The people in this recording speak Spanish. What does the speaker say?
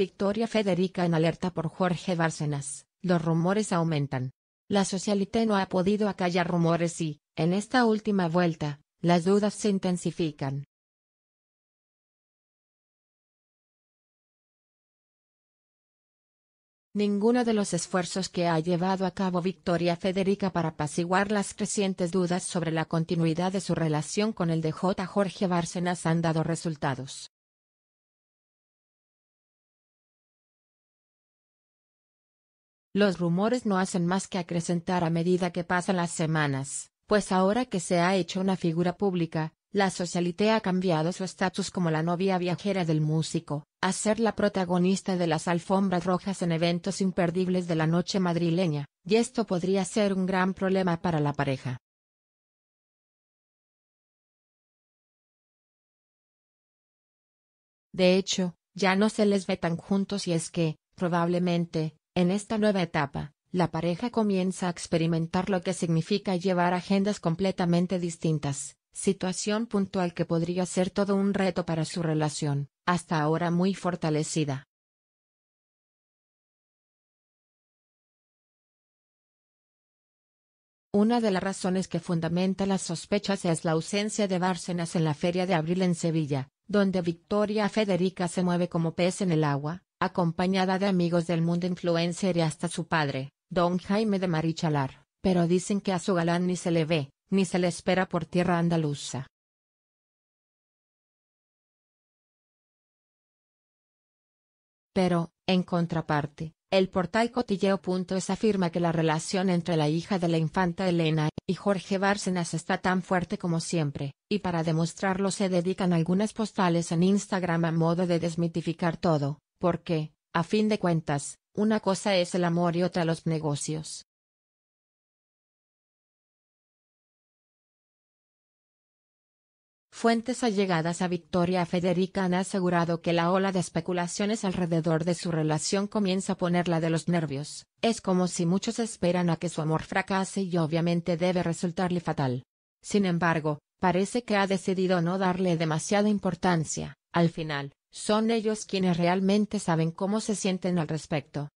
Victoria Federica en alerta por Jorge Bárcenas, los rumores aumentan. La socialité no ha podido acallar rumores y, en esta última vuelta, las dudas se intensifican. Ninguno de los esfuerzos que ha llevado a cabo Victoria Federica para apaciguar las crecientes dudas sobre la continuidad de su relación con el DJ Jorge Bárcenas han dado resultados. Los rumores no hacen más que acrecentar a medida que pasan las semanas, pues ahora que se ha hecho una figura pública, la socialité ha cambiado su estatus como la novia viajera del músico, a ser la protagonista de las alfombras rojas en eventos imperdibles de la noche madrileña, y esto podría ser un gran problema para la pareja. De hecho, ya no se les ve tan juntos y es que, probablemente, en esta nueva etapa, la pareja comienza a experimentar lo que significa llevar agendas completamente distintas, situación puntual que podría ser todo un reto para su relación, hasta ahora muy fortalecida. Una de las razones que fundamenta las sospechas es la ausencia de Bárcenas en la feria de abril en Sevilla, donde Victoria Federica se mueve como pez en el agua, acompañada de amigos del mundo influencer y hasta su padre, don Jaime de Marichalar, pero dicen que a su galán ni se le ve, ni se le espera por tierra andaluza. Pero, en contraparte, el portal cotilleo.es afirma que la relación entre la hija de la infanta Elena y Jorge Bárcenas está tan fuerte como siempre, y para demostrarlo se dedican algunas postales en Instagram a modo de desmitificar todo, porque, a fin de cuentas, una cosa es el amor y otra los negocios. Fuentes allegadas a Victoria Federica han asegurado que la ola de especulaciones alrededor de su relación comienza a ponerla de los nervios. Es como si muchos esperan a que su amor fracase y obviamente debe resultarle fatal. Sin embargo, parece que ha decidido no darle demasiada importancia. Al final, son ellos quienes realmente saben cómo se sienten al respecto.